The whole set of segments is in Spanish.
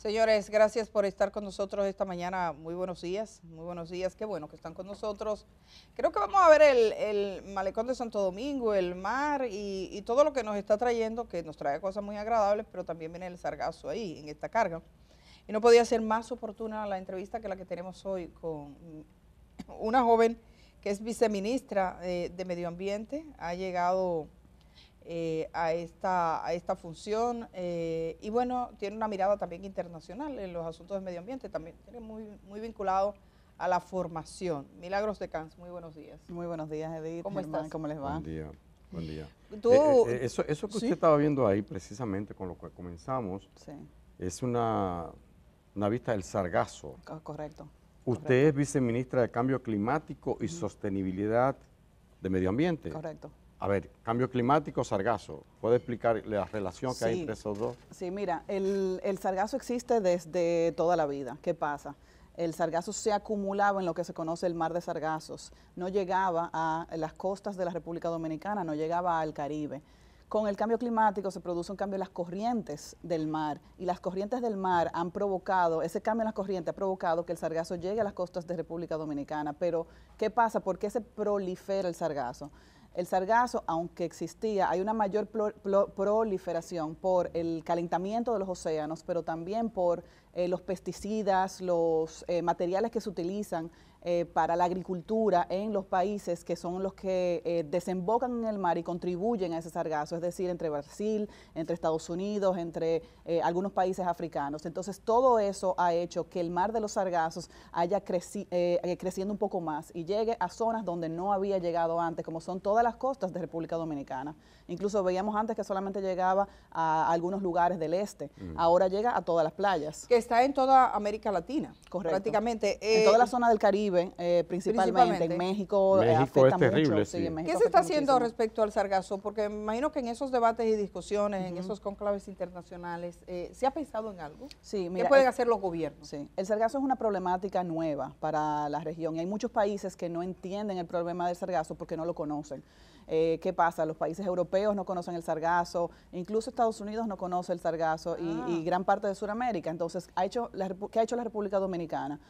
Señores, gracias por estar con nosotros esta mañana. Muy buenos días, muy buenos días. Qué bueno que están con nosotros. Creo que vamos a ver el, malecón de Santo Domingo, el mar y, todo lo que nos está trayendo, que nos trae cosas muy agradables, pero también viene el sargazo ahí, en esta carga. Y no podía ser más oportuna la entrevista que la que tenemos hoy con una joven que es viceministra eh, de Medio Ambiente. Ha llegado eh, a, esta, a esta función eh, y bueno, tiene una mirada también internacional en los asuntos de medio ambiente, también tiene muy, muy vinculado a la formación. Milagros de Cans, muy buenos días. Muy buenos días, Edith. ¿Cómo están? ¿Cómo les va? Buen día, buen día. Eh, eso, eso que usted estaba viendo ahí, precisamente con lo que comenzamos, es una, una vista del sargazo. correcto. Usted es viceministra de Cambio Climático y Sostenibilidad de Medio Ambiente. Correcto. A ver, cambio climático, sargazo. ¿Puede explicar la relación que hay entre esos dos? Sí, mira, el, el, sargazo existe desde toda la vida. ¿Qué pasa? El sargazo se acumulaba en lo que se conoce el mar de sargazos. No llegaba a las costas de la República Dominicana, no llegaba al Caribe. Con el cambio climático se produce un cambio en las corrientes del mar y las corrientes del mar han provocado, ese cambio en las corrientes ha provocado que el sargazo llegue a las costas de República Dominicana. Pero, ¿qué pasa? ¿Por qué se prolifera el sargazo? el sargazo, aunque existía, hay una mayor proliferación por el calentamiento de los océanos, pero también por eh, los pesticidas, los eh, materiales que se utilizan eh, para la agricultura en los países que son los que eh, desembocan en el mar y contribuyen a ese sargazo, es decir, entre Brasil, entre Estados Unidos, entre eh, algunos países africanos. Entonces, todo eso ha hecho que el mar de los sargazos haya creci creciendo un poco más y llegue a zonas donde no había llegado antes, como son todas las costas de República Dominicana. Incluso veíamos antes que solamente llegaba a algunos lugares del este, mm. ahora llega a todas las playas. Que está en toda América Latina, correcto. Prácticamente. en toda la zona del Caribe eh, principalmente. En México, afecta es terrible, mucho. ¿Qué se está haciendo respecto al sargazo? Porque imagino que en esos debates y discusiones, en esos conclaves internacionales, eh, ¿se ha pensado en algo? Sí, mira, ¿Qué pueden hacer los gobiernos? Sí, el sargazo es una problemática nueva para la región. Y hay muchos países que no entienden el problema del sargazo porque no lo conocen. Eh, ¿Qué pasa? Los países europeos no conocen el sargazo, incluso Estados Unidos no conoce el sargazo y, ah. gran parte de Sudamérica. Entonces, ha hecho ¿qué ha hecho la República Dominicana?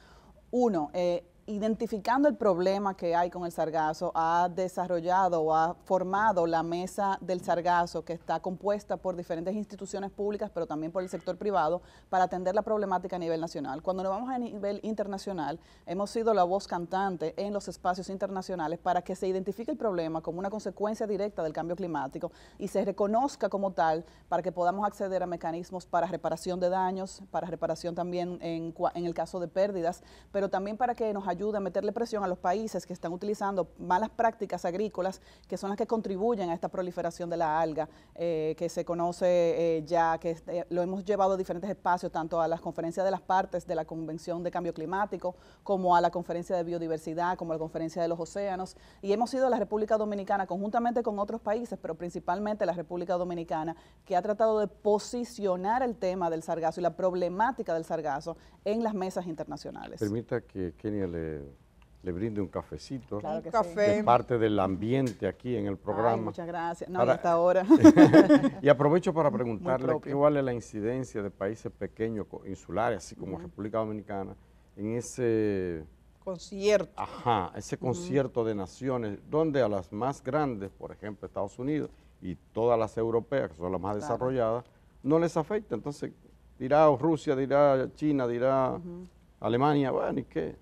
Uno, eh, identificando el problema que hay con el sargazo, ha desarrollado o ha formado la mesa del sargazo que está compuesta por diferentes instituciones públicas, pero también por el sector privado, para atender la problemática a nivel nacional. Cuando nos vamos a nivel internacional, hemos sido la voz cantante en los espacios internacionales para que se identifique el problema como una consecuencia directa del cambio climático y se reconozca como tal para que podamos acceder a mecanismos para reparación de daños, para reparación también en, en el caso de pérdidas, pero también para que nos ayude a meterle presión a los países que están utilizando malas prácticas agrícolas, que son las que contribuyen a esta proliferación de la alga, eh, que se conoce eh, ya, que eh, lo hemos llevado a diferentes espacios, tanto a las conferencias de las partes de la Convención de Cambio Climático, como a la Conferencia de Biodiversidad, como a la Conferencia de los Océanos, y hemos sido la República Dominicana conjuntamente con otros países, pero principalmente la República Dominicana, que ha tratado de posicionar el tema del sargazo y la problemática del sargazo en las mesas internacionales. Permita que Kenia le le, brinde un cafecito. café. parte del ambiente aquí en el programa. muchas gracias. No, hasta ahora. y aprovecho para preguntarle cuál vale la incidencia de países pequeños, insulares, así como República Dominicana, en ese... Concierto. Ajá, ese concierto de naciones, donde a las más grandes, por ejemplo Estados Unidos, y todas las europeas, que son las más desarrolladas, no les afecta. Entonces, dirá Rusia, dirá China, dirá Alemania, bueno, ¿y qué?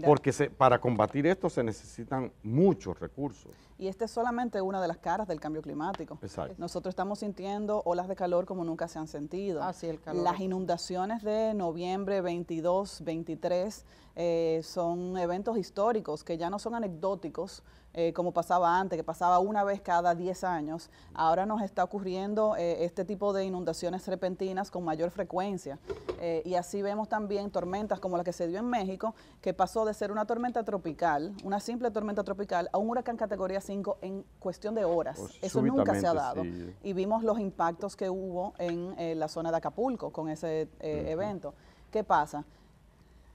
Porque para combatir esto se necesitan muchos recursos. Y esta es solamente una de las caras del cambio climático. Nosotros estamos sintiendo olas de calor como nunca se han sentido. Ah, las inundaciones de noviembre 22, 23 eh, son eventos históricos que ya no son anecdóticos, eh, como pasaba antes, que pasaba una vez cada 10 años. Ahora nos está ocurriendo eh, este tipo de inundaciones repentinas con mayor frecuencia. Eh, y así vemos también tormentas como la que se dio en México, que pasó de ser una tormenta tropical, una simple tormenta tropical, a un huracán categoría 5 en cuestión de horas. Pues, Eso nunca se ha dado. Y vimos los impactos que hubo en la zona de Acapulco con ese evento. ¿Qué pasa?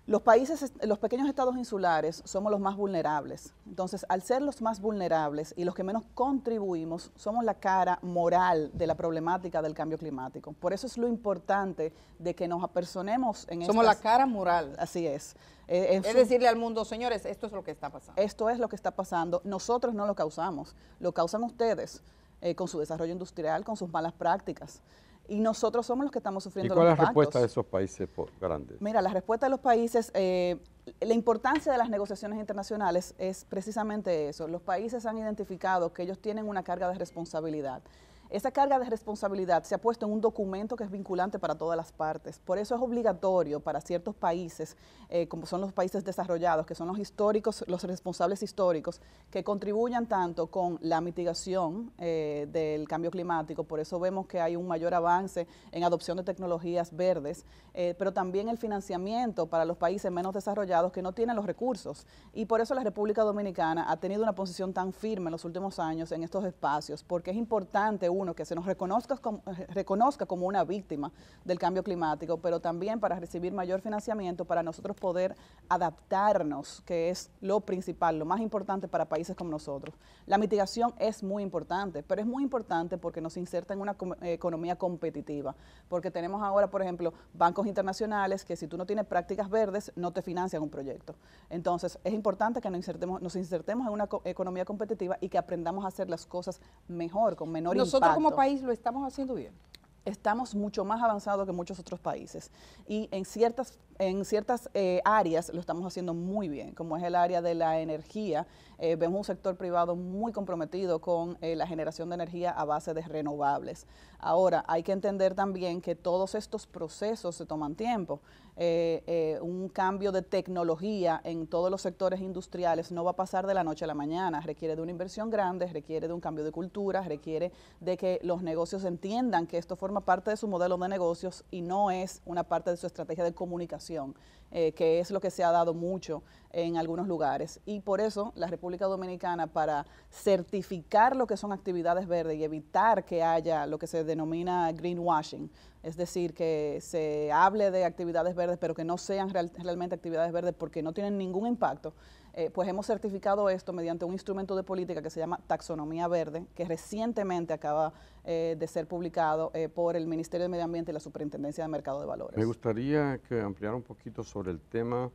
Los países, los pequeños estados insulares somos los más vulnerables. Entonces, al ser los más vulnerables y los que menos contribuimos, somos la cara moral de la problemática del cambio climático. Por eso es lo importante de que nos apersonemos en Somos la cara moral. Así es. Eh, es, decirle al mundo, señores, esto es lo que está pasando. Esto es lo que está pasando. Nosotros no lo causamos, lo causan ustedes eh, con su desarrollo industrial, con sus malas prácticas y nosotros somos los que estamos sufriendo ¿Y cuál es la respuesta de esos países grandes? Mira, la respuesta de los países, eh, la importancia de las negociaciones internacionales es precisamente eso. Los países han identificado que ellos tienen una carga de responsabilidad. Esa carga de responsabilidad se ha puesto en un documento que es vinculante para todas las partes. Por eso es obligatorio para ciertos países, eh, como son los países desarrollados, que son los históricos, los responsables históricos, que contribuyan tanto con la mitigación eh, del cambio climático. Por eso vemos que hay un mayor avance en adopción de tecnologías verdes, eh, pero también el financiamiento para los países menos desarrollados que no tienen los recursos. Y por eso la República Dominicana ha tenido una posición tan firme en los últimos años en estos espacios, porque es importante uno, que se nos reconozca como, eh, reconozca como una víctima del cambio climático, pero también para recibir mayor financiamiento, para nosotros poder adaptarnos, que es lo principal, lo más importante para países como nosotros. La mitigación es muy importante, pero es muy importante porque nos inserta en una eh, economía competitiva, porque tenemos ahora, por ejemplo, bancos internacionales que si tú no tienes prácticas verdes, no te financian un proyecto. Entonces, es importante que nos insertemos, nos insertemos en una economía competitiva y que aprendamos a hacer las cosas mejor, con menor como país lo estamos haciendo bien estamos mucho más avanzados que muchos otros países y en ciertas, en ciertas eh, áreas lo estamos haciendo muy bien, como es el área de la energía. Eh, vemos un sector privado muy comprometido con eh, la generación de energía a base de renovables. Ahora, hay que entender también que todos estos procesos se toman tiempo. Eh, eh, un cambio de tecnología en todos los sectores industriales no va a pasar de la noche a la mañana, requiere de una inversión grande, requiere de un cambio de cultura, requiere de que los negocios entiendan que esto forma parte de su modelo de negocios y no es una parte de su estrategia de comunicación. Eh, que es lo que se ha dado mucho en algunos lugares. Y por eso la República Dominicana, para certificar lo que son actividades verdes y evitar que haya lo que se denomina greenwashing, es decir, que se hable de actividades verdes, pero que no sean realmente actividades verdes porque no tienen ningún impacto, eh, pues hemos certificado esto mediante un instrumento de política que se llama Taxonomía Verde, que recientemente acaba eh, de ser publicado eh, por el Ministerio de Medio Ambiente y la Superintendencia de Mercado de Valores. Me gustaría que ampliara un poquito sobre el tema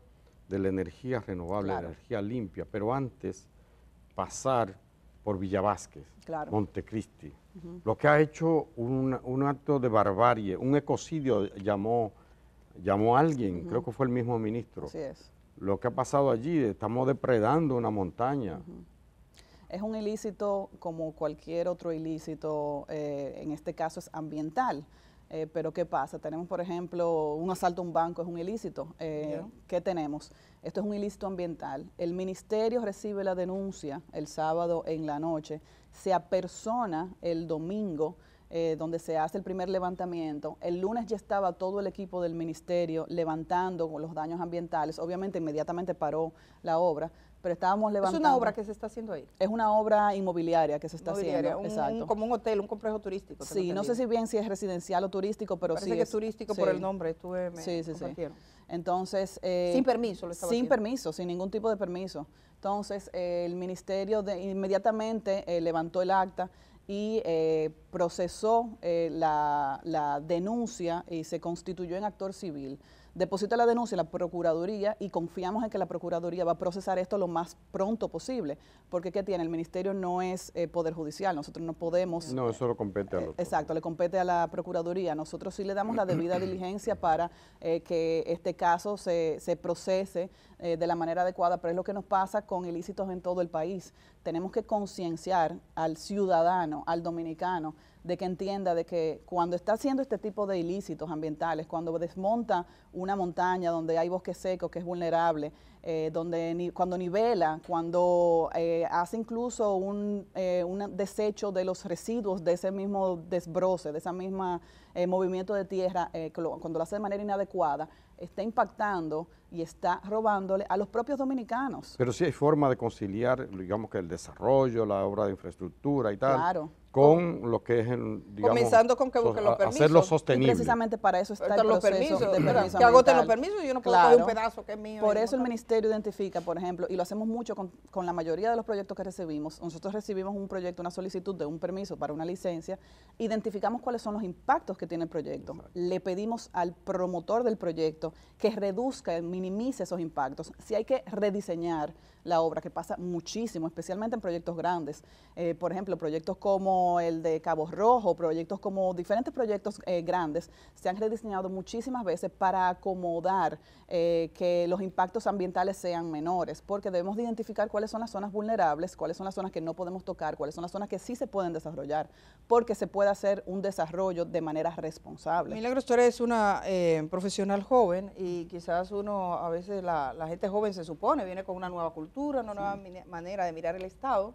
de la energía renovable, la energía limpia, pero antes pasar por Villa Montecristi, lo que ha hecho un, acto de barbarie, un ecocidio, llamó, llamó a alguien, creo que fue el mismo ministro. es lo que ha pasado allí, estamos depredando una montaña. Es un ilícito como cualquier otro ilícito, eh, en este caso es ambiental. Eh, pero ¿qué pasa? Tenemos, por ejemplo, un asalto a un banco es un ilícito. Eh, ¿Qué tenemos? Esto es un ilícito ambiental. El ministerio recibe la denuncia el sábado en la noche, se apersona el domingo eh, donde se hace el primer levantamiento. El lunes ya estaba todo el equipo del ministerio levantando los daños ambientales. Obviamente inmediatamente paró la obra, pero estábamos levantando. ¿Es una obra que se está haciendo ahí? Es una obra inmobiliaria que se está haciendo. como un hotel, un complejo turístico. Sí, no sé si bien si es residencial o turístico, pero Parece que es turístico por el nombre, estuve eh, Sí, sí, sí. Entonces. Eh, sin permiso, lo estaba Sin permiso, sin ningún tipo de permiso. Entonces, el ministerio de, inmediatamente levantó el acta y eh, procesó eh, la, la denuncia y se constituyó en actor civil deposita la denuncia en la Procuraduría y confiamos en que la Procuraduría va a procesar esto lo más pronto posible, porque ¿qué tiene? El Ministerio no es eh, Poder Judicial, nosotros no podemos... No, eso lo compete a eh, los... exacto, le compete a la Procuraduría. Nosotros sí le damos la debida diligencia para eh, que este caso se, se procese de la manera adecuada, pero es lo que nos pasa con ilícitos en todo el país. Tenemos que concienciar al ciudadano, al dominicano, de que entienda de que cuando está haciendo este tipo de ilícitos ambientales, cuando desmonta una montaña donde hay bosque seco que es vulnerable, eh, donde ni, cuando nivela, cuando eh, hace incluso un, eh, un, desecho de los residuos de ese mismo desbroce, de ese mismo movimiento de tierra, cuando lo hace de manera inadecuada, está impactando y está robándole a los propios dominicanos. Pero sí hay forma de conciliar, digamos que el desarrollo, la obra de infraestructura y tal. Claro con lo que es, el, digamos, que los permisos. Hacerlo sostenible. precisamente para eso está el proceso los permisos, de Que agoten los permisos y yo no puedo un pedazo que es mío. Por eso el ministerio identifica, por ejemplo, y lo hacemos mucho con, la mayoría de los proyectos que recibimos. Nosotros recibimos un proyecto, una solicitud de un permiso para una licencia, identificamos cuáles son los impactos que tiene el proyecto. Le pedimos al promotor del proyecto que reduzca, minimice esos impactos. Si hay que rediseñar la obra, que pasa muchísimo, especialmente en proyectos grandes. Eh, por ejemplo, proyectos como el de Cabo Rojo, proyectos como diferentes proyectos eh, grandes, se han rediseñado muchísimas veces para acomodar eh, que los impactos ambientales sean menores, porque debemos identificar cuáles son las zonas vulnerables, cuáles son las zonas que no podemos tocar, cuáles son las zonas que sí se pueden desarrollar, porque se puede hacer un desarrollo de manera responsable. Milagros, tú es una profesional joven y quizás uno, a veces la gente joven se supone, viene con una nueva cultura una nueva manera de mirar el Estado.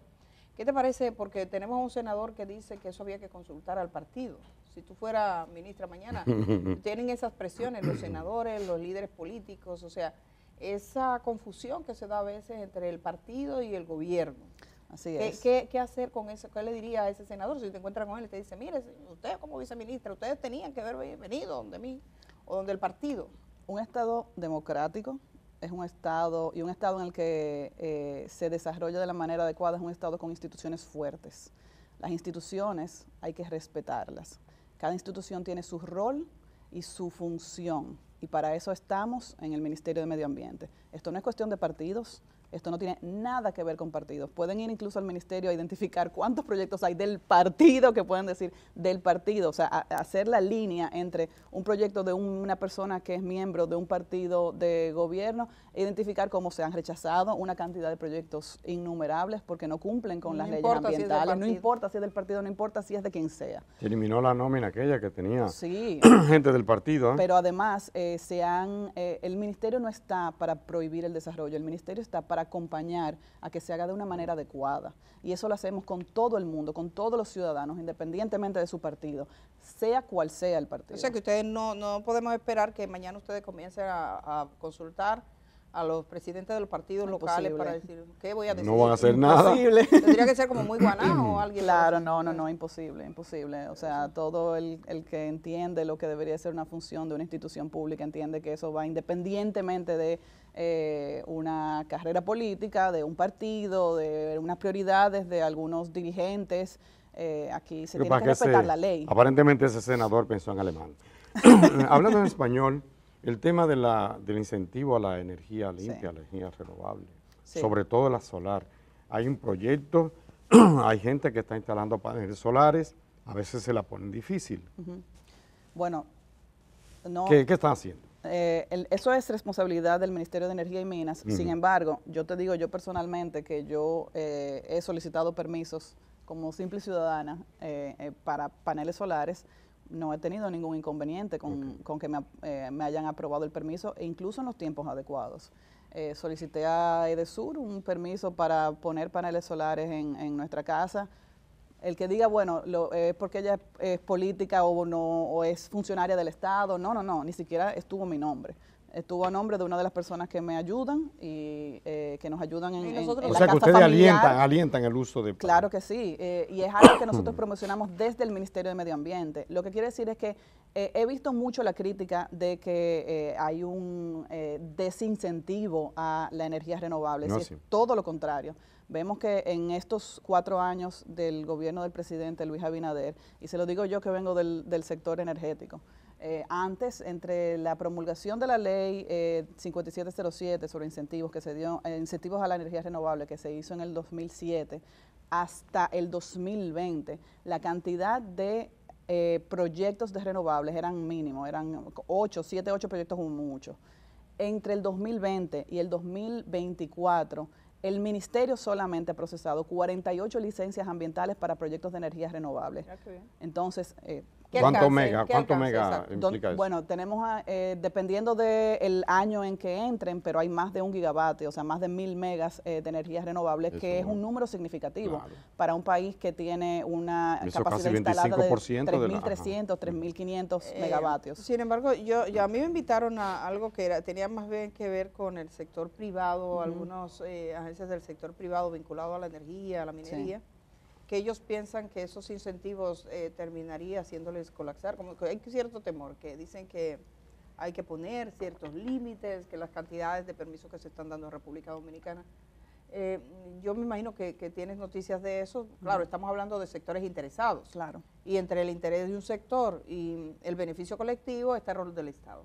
¿Qué te parece? Porque tenemos un senador que dice que eso había que consultar al partido. Si tú fueras ministra mañana, tienen esas presiones los senadores, los líderes políticos, o sea, esa confusión que se da a veces entre el partido y el gobierno. Así es. ¿Qué, hacer con eso? ¿Qué le diría a ese senador si te encuentras con él y te dice, mire, usted como viceministra, ustedes tenían que haber venido donde mí o donde el partido? Un Estado democrático, es un Estado, y un Estado en el que eh, se desarrolla de la manera adecuada, es un Estado con instituciones fuertes. Las instituciones hay que respetarlas. Cada institución tiene su rol y su función, y para eso estamos en el Ministerio de Medio Ambiente. Esto no es cuestión de partidos, esto no tiene nada que ver con partidos. Pueden ir incluso al ministerio a identificar cuántos proyectos hay del partido que pueden decir del partido. O sea, hacer la línea entre un proyecto de una persona que es miembro de un partido de gobierno identificar cómo se han rechazado una cantidad de proyectos innumerables porque no cumplen con las leyes ambientales, no importa si es del partido, no importa si es de quien sea. eliminó la nómina aquella que tenía gente del partido. ¿eh? Pero además, eh, se han, eh, el ministerio no está para prohibir el desarrollo, el ministerio está para acompañar a que se haga de una manera adecuada. Y eso lo hacemos con todo el mundo, con todos los ciudadanos, independientemente de su partido, sea cual sea el partido. O sea que ustedes no, no podemos esperar que mañana ustedes comiencen a consultar a los presidentes de los partidos locales para decir, ¿qué voy a decir? No van a hacer nada. Tendría que ser como muy guanajo o alguien. Claro, no, no, no, imposible, imposible. O sea, todo el, que entiende lo que debería ser una función de una institución pública entiende que eso va independientemente de eh, una carrera política, de un partido, de unas prioridades de algunos dirigentes. Eh, aquí se tiene que respetar la ley. Aparentemente ese senador pensó en alemán. Hablando en español... El tema de la, del incentivo a la energía limpia, a la energía renovable, sobre todo la solar. Hay un proyecto, hay gente que está instalando paneles solares, a veces se la ponen difícil. Bueno, no... ¿Qué, están haciendo? Eh, eso es responsabilidad del Ministerio de Energía y Minas. Sin embargo, yo te digo yo personalmente que yo eh, he solicitado permisos como simple ciudadana eh, para paneles solares no he tenido ningún inconveniente con, que me, eh, me, hayan aprobado el permiso, e incluso en los tiempos adecuados. Eh, solicité a Edesur un permiso para poner paneles solares en, nuestra casa. El que diga, bueno, lo, es porque ella es, es, política o no o es funcionaria del Estado, no, no, no, ni siquiera estuvo mi nombre estuvo a nombre de una de las personas que me ayudan y eh, que nos ayudan en, en, o sea que ustedes alientan, alientan el uso de claro que sí eh, y es algo que nosotros promocionamos desde el Ministerio de Medio Ambiente lo que quiero decir es que eh, he visto mucho la crítica de que hay un desincentivo a la energía renovable es todo lo contrario Vemos que en estos cuatro años del gobierno del presidente Luis Abinader, y se lo digo yo que vengo del sector energético, eh, antes, entre la promulgación de la ley 5707 eh, sobre incentivos que se dio, eh, incentivos a la energía renovable que se hizo en el 2007 hasta el 2020, la cantidad de proyectos de renovables eran mínimos eran 8, 7, 8 proyectos mucho. Entre el 2020 y el 2024, el ministerio solamente ha procesado 48 licencias ambientales para proyectos de energías renovables. Entonces, ¿Cuánto mega, cuánto mega implica eso? Bueno, tenemos, eh, dependiendo del el año en que entren, pero hay más de un gigavatio, o sea, más de mil megas eh, de energías renovables, que es un número significativo para un país que tiene una capacidad instalada de 3.300, 3.500 mm. eh, megavatios. Sin embargo, yo, yo, a mí me invitaron a algo que era, tenía más bien que ver con el sector privado, algunos algunas agencias del sector privado vinculado a la energía, a la minería que ellos piensan que esos incentivos eh, terminaría haciéndoles colapsar. Como que hay cierto temor, que dicen que hay que poner ciertos límites, que las cantidades de permisos que se están dando en República Dominicana. Eh, yo me imagino que, tienes noticias de eso. Claro, estamos hablando de sectores interesados. Claro. Y entre el interés de un sector y el beneficio colectivo está el rol del Estado.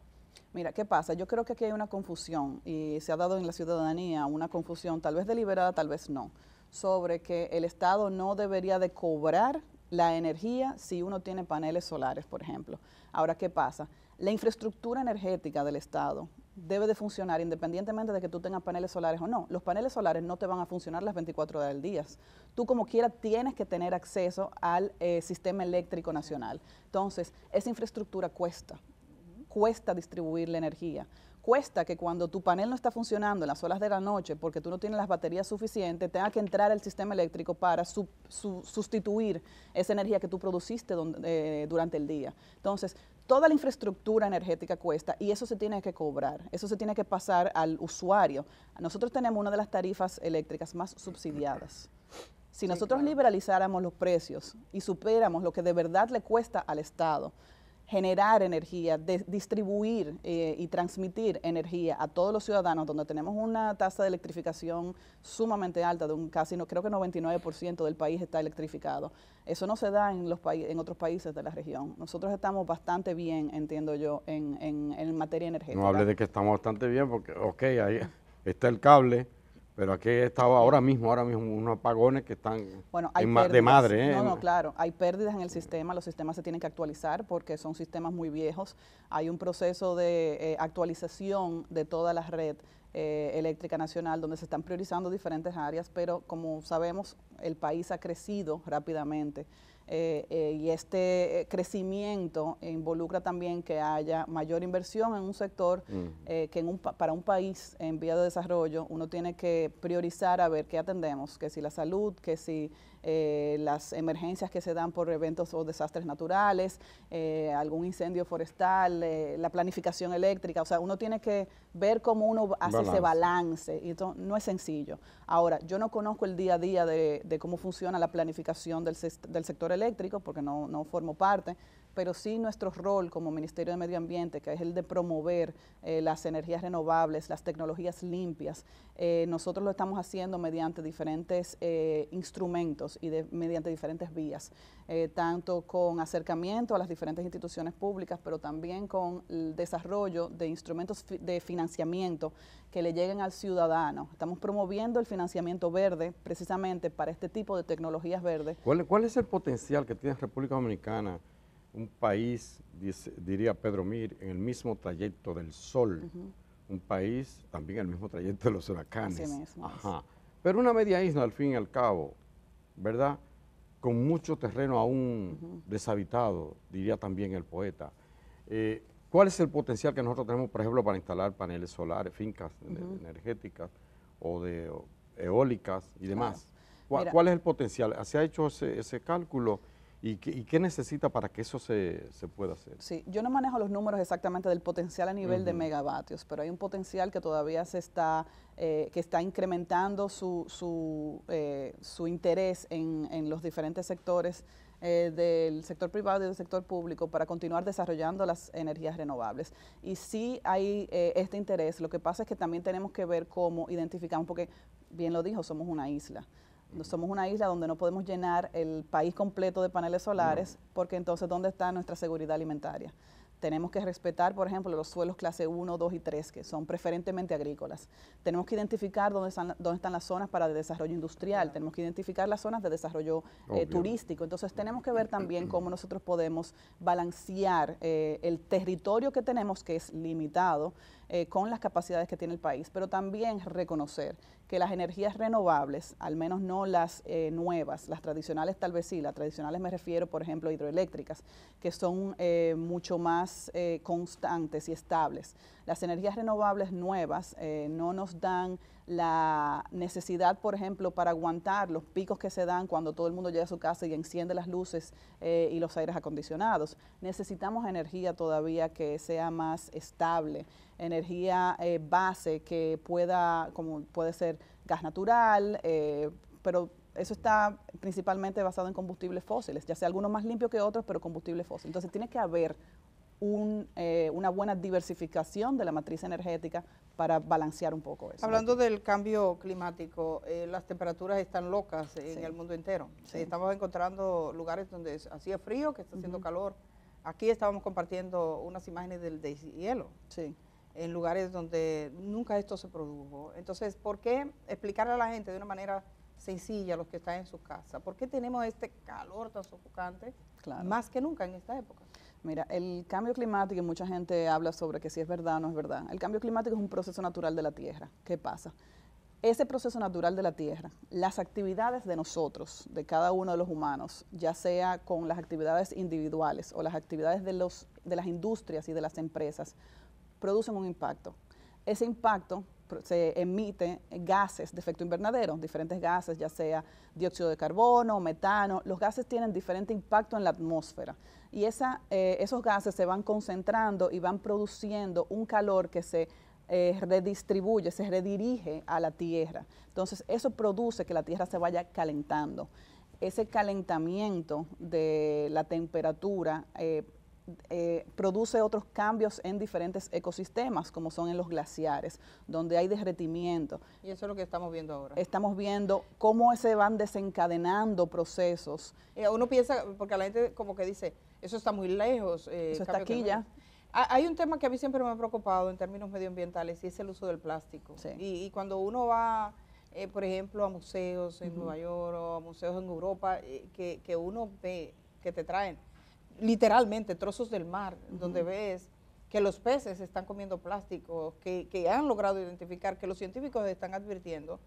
Mira, ¿qué pasa? Yo creo que aquí hay una confusión y se ha dado en la ciudadanía una confusión, tal vez deliberada, tal vez no sobre que el Estado no debería de cobrar la energía si uno tiene paneles solares, por ejemplo. Ahora, ¿qué pasa? La infraestructura energética del Estado debe de funcionar independientemente de que tú tengas paneles solares o no. Los paneles solares no te van a funcionar las 24 horas del día. Tú como quiera tienes que tener acceso al eh, sistema eléctrico nacional. Entonces, esa infraestructura cuesta, cuesta distribuir la energía cuesta que cuando tu panel no está funcionando en las horas de la noche porque tú no tienes las baterías suficientes, tenga que entrar el sistema eléctrico para sustituir esa energía que tú produciste eh, durante el día. Entonces, toda la infraestructura energética cuesta y eso se tiene que cobrar, eso se tiene que pasar al usuario. Nosotros tenemos una de las tarifas eléctricas más subsidiadas. Si nosotros liberalizáramos los precios y superáramos lo que de verdad le cuesta al Estado, generar energía, distribuir eh, y transmitir energía a todos los ciudadanos, donde tenemos una tasa de electrificación sumamente alta, de un casi, creo que 99% del país está electrificado. Eso no se da en, los en otros países de la región. Nosotros estamos bastante bien, entiendo yo, en, en, en materia energética. No hable de que estamos bastante bien, porque, ok, ahí está el cable, pero aquí estaba ahora mismo, ahora mismo, unos apagones que están bueno, hay de madre. ¿eh? No, no, claro, hay pérdidas en el sistema, los sistemas se tienen que actualizar porque son sistemas muy viejos. Hay un proceso de eh, actualización de toda la red eh, eléctrica nacional donde se están priorizando diferentes áreas, pero como sabemos, el país ha crecido rápidamente. Eh, eh, y este eh, crecimiento involucra también que haya mayor inversión en un sector que en un, para un país en vía de desarrollo uno tiene que priorizar a ver qué atendemos, que si la salud, que si eh, las emergencias que se dan por eventos o desastres naturales, eh, algún incendio forestal, eh, la planificación eléctrica. O sea, uno tiene que ver cómo uno hace ese balance. Y esto no es sencillo. Ahora, yo no conozco el día a día de, de cómo funciona la planificación del, sector eléctrico porque no, no formo parte pero sí nuestro rol como Ministerio de Medio Ambiente, que es el de promover eh, las energías renovables, las tecnologías limpias, eh, nosotros lo estamos haciendo mediante diferentes eh, instrumentos y mediante diferentes vías, tanto con acercamiento a las diferentes instituciones públicas, pero también con el desarrollo de instrumentos de financiamiento que le lleguen al ciudadano. Estamos promoviendo el financiamiento verde precisamente para este tipo de tecnologías verdes. ¿Cuál, cuál es el potencial que tiene República Dominicana? un país, diría Pedro Mir, en el mismo trayecto del sol, un país también en el mismo trayecto de los huracanes. Pero una media isla al fin y al cabo, ¿verdad? Con mucho terreno aún deshabitado, diría también el poeta. Eh, ¿Cuál es el potencial que nosotros tenemos, por ejemplo, para instalar paneles solares, fincas energéticas o de eólicas y demás? ¿Cuál, es el potencial? ¿Se ha hecho ese cálculo? ¿Y qué, necesita para que eso se, pueda hacer? Sí, yo no manejo los números exactamente del potencial a nivel de megavatios, pero hay un potencial que todavía se está, eh, que está incrementando su, su, eh, interés en, los diferentes sectores eh, del sector privado y del sector público para continuar desarrollando las energías renovables. Y si hay este interés, lo que pasa es que también tenemos que ver cómo identificamos, porque bien lo dijo, somos una isla somos una isla donde no podemos llenar el país completo de paneles solares, porque entonces ¿dónde está nuestra seguridad alimentaria? Tenemos que respetar, por ejemplo, los suelos clase 1, 2 y 3, que son preferentemente agrícolas. Tenemos que identificar dónde están, dónde están las zonas para el desarrollo industrial, tenemos que identificar las zonas de desarrollo eh, turístico. Entonces tenemos que ver también cómo nosotros podemos balancear eh, el territorio que tenemos, que es limitado, eh, con las capacidades que tiene el país, pero también reconocer que las energías renovables, al menos no las eh, nuevas, las tradicionales tal vez sí, las tradicionales me refiero, por ejemplo, hidroeléctricas, que son eh, mucho más eh, constantes y estables. Las energías renovables nuevas eh, no nos dan la necesidad, por ejemplo, para aguantar los picos que se dan cuando todo el mundo llega a su casa y enciende las luces eh, y los aires acondicionados. Necesitamos energía todavía que sea más estable, energía eh, base que pueda, como puede ser gas natural, pero eso está principalmente basado en combustibles fósiles, ya sea algunos más limpios que otros, pero combustibles fósiles. Entonces tiene que haber eh, una buena diversificación de la matriz energética para balancear un poco eso. Hablando del cambio climático, eh, las temperaturas están locas en el mundo entero. Eh, estamos encontrando lugares donde hacía frío, que está haciendo calor. Aquí estábamos compartiendo unas imágenes del deshielo. Sí en lugares donde nunca esto se produjo. Entonces, ¿por qué explicarle a la gente de una manera sencilla, los que están en sus casas, por qué tenemos este calor tan sofocante más que nunca en esta época? Mira, el cambio climático, y mucha gente habla sobre que si es verdad o no es verdad. El cambio climático es un proceso natural de la Tierra. ¿Qué pasa? Ese proceso natural de la Tierra, las actividades de nosotros, de cada uno de los humanos, ya sea con las actividades individuales o las actividades de, los, de las industrias y de las empresas, producen un impacto. Ese impacto se emiten gases de efecto invernadero, diferentes gases, ya sea dióxido de carbono, metano, los gases tienen diferente impacto en la atmósfera y eh, esos gases se van concentrando y van produciendo un calor que se eh, redistribuye, se redirige a la Tierra. Entonces eso produce que la Tierra se vaya calentando. Ese calentamiento de la temperatura eh, eh, produce otros cambios en diferentes ecosistemas, como son en los glaciares, donde hay derretimiento. Y eso es lo que estamos viendo ahora. Estamos viendo cómo se van desencadenando procesos. Eh, uno piensa, porque la gente como que dice, eso está muy lejos. Eh, eso está aquí ya. Hay un tema que a mí siempre me ha preocupado en términos medioambientales y es el uso del plástico. Y, cuando uno va, eh, por ejemplo, a museos en Nueva York o a museos en Europa, que uno ve, que te traen, literalmente trozos del mar, donde ves que los peces están comiendo plástico, que, que, han logrado identificar, que los científicos están advirtiendo.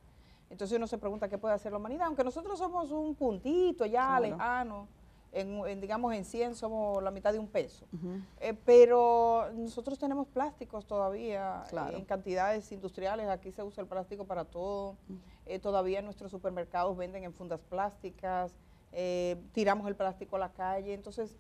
Entonces uno se pregunta qué puede hacer la humanidad, aunque nosotros somos un puntito ya lejano, en, digamos en 100 somos la mitad de un peso, eh, pero nosotros tenemos plásticos todavía eh, en cantidades industriales, aquí se usa el plástico para todo, eh, todavía en nuestros supermercados venden en fundas plásticas, tiramos el plástico a la calle, entonces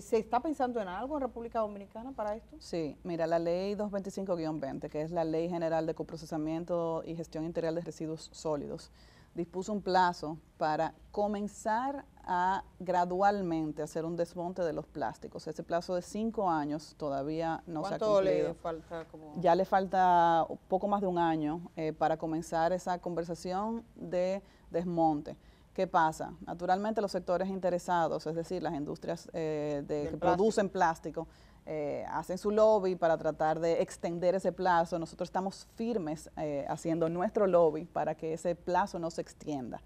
¿Se está pensando en algo en República Dominicana para esto? Sí, mira, la ley 225-20, que es la Ley General de Coprocesamiento y Gestión Integral de Residuos Sólidos, dispuso un plazo para comenzar a gradualmente hacer un desmonte de los plásticos. Ese plazo de cinco años todavía no se ha cumplido. ¿Cuánto le falta? Ya le falta poco más de un año eh, para comenzar esa conversación de desmonte. ¿Qué pasa? Naturalmente los sectores interesados, es decir, las industrias eh, que producen plástico, eh, hacen su lobby para tratar de extender ese plazo. Nosotros estamos firmes eh, haciendo nuestro lobby para que ese plazo no se extienda.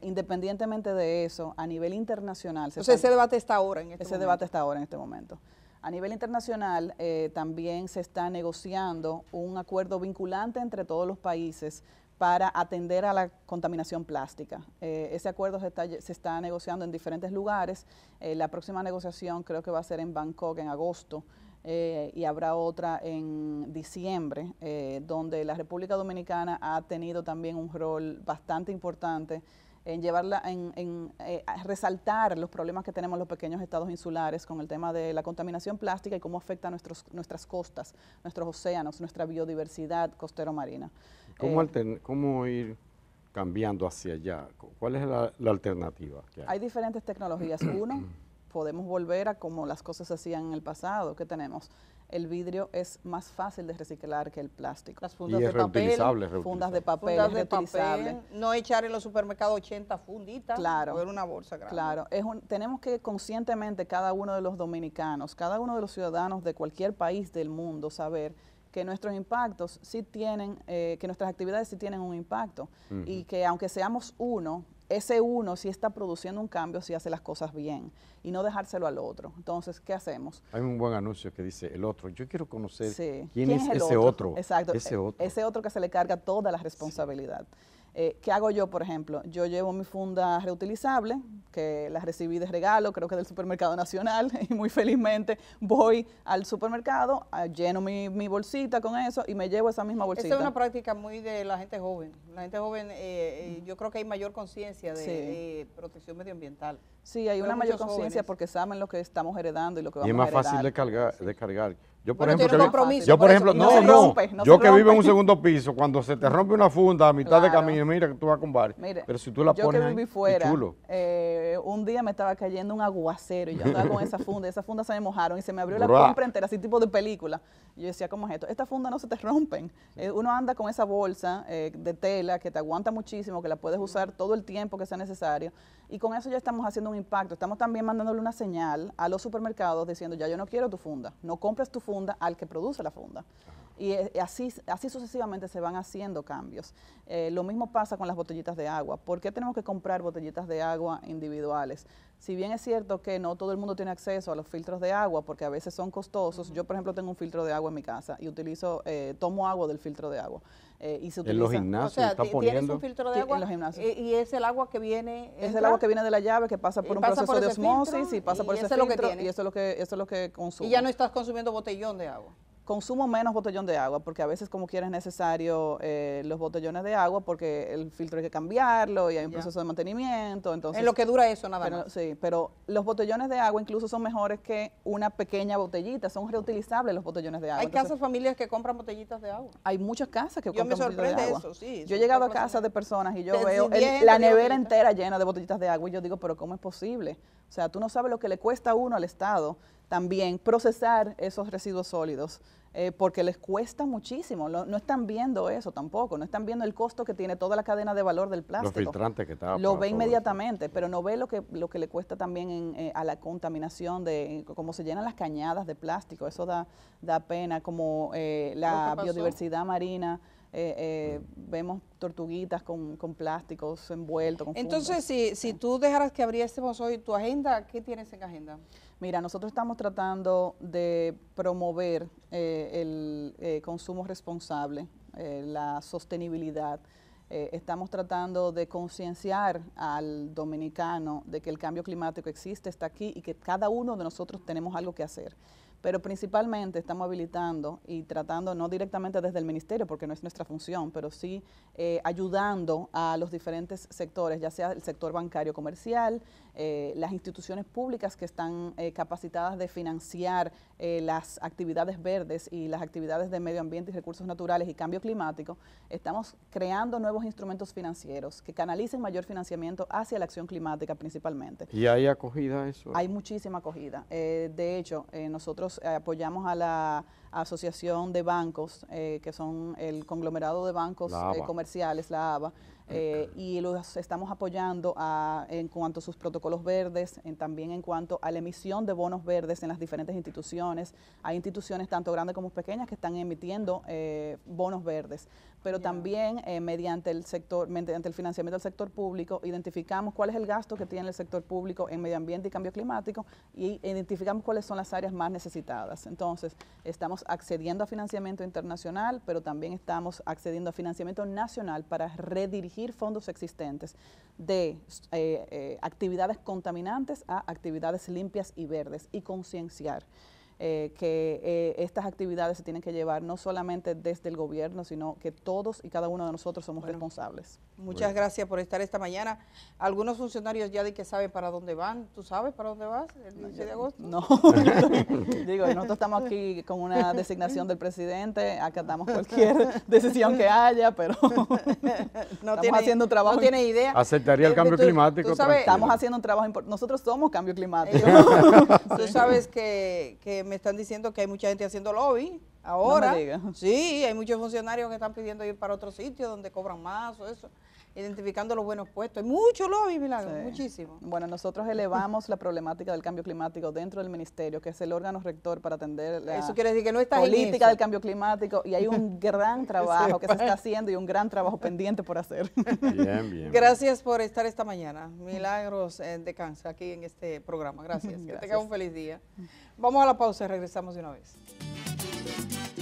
independientemente de eso, a nivel internacional... ese debate está ahora en este Ese debate está ahora en este momento. A nivel internacional también se está negociando un acuerdo vinculante entre todos los países para atender a la contaminación plástica. Eh, ese acuerdo se está, se está, negociando en diferentes lugares. Eh, la próxima negociación creo que va a ser en Bangkok en agosto. Eh, y habrá otra en diciembre, donde la República Dominicana ha tenido también un rol bastante importante en llevarla, en, eh, resaltar los problemas que tenemos los pequeños estados insulares con el tema de la contaminación plástica y cómo afecta a nuestros, nuestras costas, nuestros océanos, nuestra biodiversidad costero marina. ¿Cómo, eh, cómo ir cambiando hacia allá? ¿Cuál es la, alternativa? Que hay? hay diferentes tecnologías. Uno, podemos volver a como las cosas hacían en el pasado. ¿Qué tenemos? el vidrio es más fácil de reciclar que el plástico. Las fundas de reutilizable, papel, fundas de papel, fundas no echar en los supermercados 80 funditas, claro, o una bolsa grande. Claro, tenemos que conscientemente cada uno de los dominicanos, cada uno de los ciudadanos de cualquier país del mundo saber que nuestros impactos sí tienen, eh, que nuestras actividades sí tienen un impacto y que aunque seamos uno, ese uno si está produciendo un cambio, si hace las cosas bien y no dejárselo al otro. Entonces, ¿qué hacemos? Hay un buen anuncio que dice el otro. Yo quiero conocer quién, es, ese otro? Exacto. Ese e-, otro. Ese otro que se le carga toda la responsabilidad. Eh, ¿Qué hago yo, por ejemplo? Yo llevo mi funda reutilizable, que la recibí de regalo, creo que del supermercado nacional, y muy felizmente voy al supermercado, ah, lleno mi, bolsita con eso y me llevo esa misma bolsita. Esa es una práctica muy de la gente joven. La gente joven, eh, eh, yo creo que hay mayor conciencia de, protección medioambiental. Sí, hay una mayor conciencia porque saben lo que estamos heredando y lo que vamos a heredar. es más fácil de cargar. De cargar. Yo, por ejemplo, yo, por ejemplo, no, no, yo que vivo en un segundo piso, cuando se te rompe una funda a mitad de camino, mira que tú vas con varios. Pero si tú la pones. que ahí, fuera, eh, un día me estaba cayendo un aguacero y yo estaba con esa funda, y esa funda se me mojaron y se me abrió la compra entera, así tipo de película. yo decía, ¿cómo es esto? Esta funda no se te rompen. Eh, uno anda con esa bolsa eh, de tela que te aguanta muchísimo, que la puedes usar todo el tiempo que sea necesario. Y con eso ya estamos haciendo un impacto. Estamos también mandándole una señal a los supermercados diciendo, ya yo no quiero tu funda, no compres tu funda al que produce la funda. Y eh, así, así sucesivamente se van haciendo cambios. Eh, lo mismo pasa con las botellitas de agua. ¿Por qué tenemos que comprar botellitas de agua individuales? Si bien es cierto que no todo el mundo tiene acceso a los filtros de agua porque a veces son costosos, yo por ejemplo tengo un filtro de agua en mi casa y utilizo, eh, tomo agua del filtro de agua. y se utiliza. En los gimnasios o sea, está poniendo. un filtro de agua Y, es el agua que viene. Es el agua que viene de la llave, que pasa por un proceso de osmosis y pasa por ese, filtro. Lo y eso es lo que, eso es lo que consume. Y ya no estás consumiendo botellón de agua consumo menos botellón de agua, porque a veces como quiera es necesario eh, los botellones de agua, porque el filtro hay que cambiarlo y hay un proceso de mantenimiento. Entonces, en lo que dura eso nada pero, más. Sí, pero los botellones de agua incluso son mejores que una pequeña botellita, son reutilizables los botellones de agua. Hay casas, familias que compran botellitas de agua. Hay muchas casas que yo compran botellitas de agua. Yo me sorprende eso, sí. Yo he llegado a casas de personas y yo veo la nevera entera llena de botellitas de agua y yo digo, pero ¿cómo es posible? O sea, tú no sabes lo que le cuesta a uno al Estado también procesar esos residuos sólidos, eh, porque les cuesta muchísimo, no, no, están viendo eso tampoco, no están viendo el costo que tiene toda la cadena de valor del plástico. que Lo ve inmediatamente, pero no ve lo que, lo que le cuesta también eh, a la contaminación, de cómo se llenan las cañadas de plástico, eso da, da pena, como eh, la biodiversidad marina. Eh, eh, vemos tortuguitas con, plásticos envueltos. Entonces, si, si tú dejaras que abriésemos hoy tu agenda, ¿qué tienes en agenda? Mira, nosotros estamos tratando de promover eh, el eh, consumo responsable, la sostenibilidad. estamos tratando de concienciar al dominicano de que el cambio climático existe, está aquí y que cada uno de nosotros tenemos algo que hacer pero principalmente estamos habilitando y tratando, no directamente desde el ministerio, porque no es nuestra función, pero sí eh, ayudando a los diferentes sectores, ya sea el sector bancario comercial, eh, las instituciones públicas que están eh, capacitadas de financiar eh, las actividades verdes y las actividades de medio ambiente y recursos naturales y cambio climático, estamos creando nuevos instrumentos financieros que canalicen mayor financiamiento hacia la acción climática principalmente. ¿Y hay acogida eso? Hay muchísima acogida. Eh, de hecho, eh, nosotros apoyamos a la Asociación de Bancos, eh, que son el conglomerado de bancos eh, comerciales, la ABA, eh, y los estamos apoyando en cuanto a sus protocolos verdes, también en cuanto a la emisión de bonos verdes en las diferentes instituciones. Hay instituciones tanto grandes como pequeñas que están emitiendo bonos verdes pero también eh, mediante el sector, mediante el financiamiento del sector público, identificamos cuál es el gasto que tiene el sector público en medio ambiente y cambio climático y identificamos cuáles son las áreas más necesitadas. Entonces, estamos accediendo a financiamiento internacional, pero también estamos accediendo a financiamiento nacional para redirigir fondos existentes de eh, eh, actividades contaminantes a actividades limpias y verdes y concienciar. Eh, que eh, estas actividades se tienen que llevar no solamente desde el gobierno, sino que todos y cada uno de nosotros somos responsables. Muchas gracias por estar esta mañana. Algunos funcionarios ya de que saben para dónde van. ¿Tú sabes para dónde vas el 6 de agosto? No. Digo, nosotros estamos aquí con una designación del presidente, acatamos cualquier decisión que haya, pero no estamos haciendo un trabajo. No tiene idea. Aceptaría el eh, cambio climático. Tú estamos haciendo un trabajo importante. Nosotros somos cambio climático. tú sabes que me están diciendo que hay mucha gente haciendo lobby ahora. Sí, hay muchos funcionarios que están pidiendo ir para otro sitio donde cobran más o eso identificando los buenos puestos. Hay mucho lobby, Milagros, muchísimo. Bueno, nosotros elevamos la problemática del cambio climático dentro del ministerio, que es el órgano rector para atender la eso quiere decir que no política del cambio climático y hay un gran trabajo que se está haciendo y un gran trabajo pendiente por hacer. Bien, bien. Gracias por estar esta mañana. Milagros eh, de Cáncer aquí en este programa. Gracias. Que tengas un feliz día. Vamos a la pausa y regresamos de una vez.